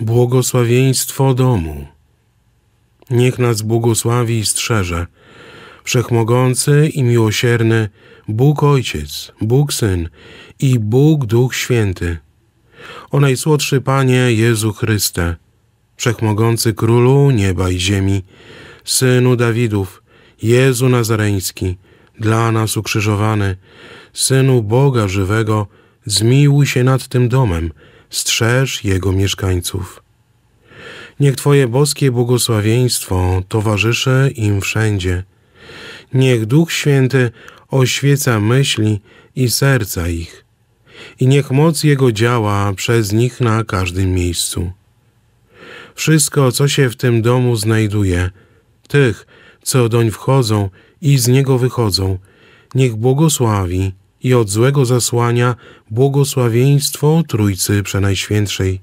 Błogosławieństwo domu. Niech nas błogosławi i strzeże Wszechmogący i miłosierny Bóg Ojciec, Bóg Syn i Bóg Duch Święty. O najsłodszy Panie Jezu Chryste, Wszechmogący Królu nieba i ziemi, Synu Dawidów, Jezu Nazareński, dla nas ukrzyżowany, Synu Boga żywego, zmiłuj się nad tym domem, strzeż jego mieszkańców. Niech Twoje boskie błogosławieństwo towarzyszy im wszędzie. Niech Duch Święty oświeca myśli i serca ich, i niech moc Jego działa przez nich na każdym miejscu. Wszystko, co się w tym domu znajduje, tych, co doń wchodzą i z niego wychodzą, niech błogosławi i od złego zasłania błogosławieństwo Trójcy Przenajświętszej,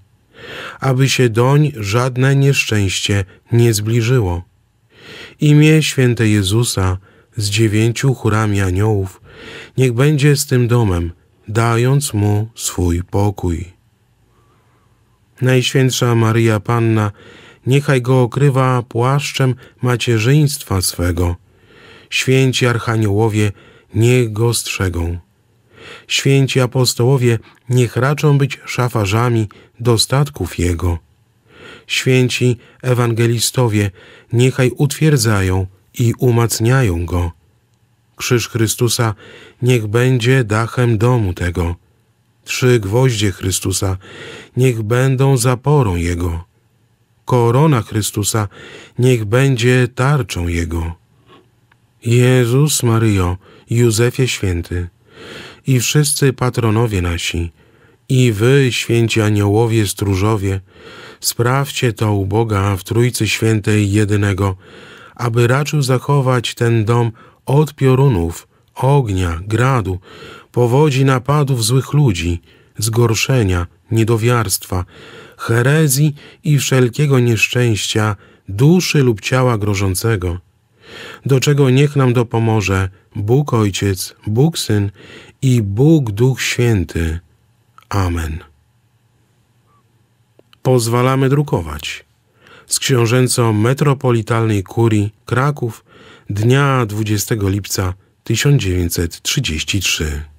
aby się doń żadne nieszczęście nie zbliżyło. Imię święte Jezusa z dziewięciu chórami aniołów niech będzie z tym domem, dając mu swój pokój. Najświętsza Maria Panna, niechaj go okrywa płaszczem macierzyństwa swego. Święci archaniołowie, niech go strzegą święci apostołowie niech raczą być szafarzami dostatków Jego. Święci ewangelistowie niechaj utwierdzają i umacniają Go. Krzyż Chrystusa niech będzie dachem domu tego. Trzy gwoździe Chrystusa niech będą zaporą Jego. Korona Chrystusa niech będzie tarczą Jego. Jezus Maryjo, Józefie Święty, i wszyscy patronowie nasi, i wy, święci aniołowie stróżowie, sprawcie to u Boga w Trójcy Świętej Jedynego, aby raczył zachować ten dom od piorunów, ognia, gradu, powodzi napadów złych ludzi, zgorszenia, niedowiarstwa, herezji i wszelkiego nieszczęścia duszy lub ciała grożącego – do czego niech nam dopomoże Bóg Ojciec, Bóg Syn i Bóg Duch Święty. Amen. Pozwalamy drukować z książęco-metropolitalnej kurii Kraków dnia 20 lipca 1933.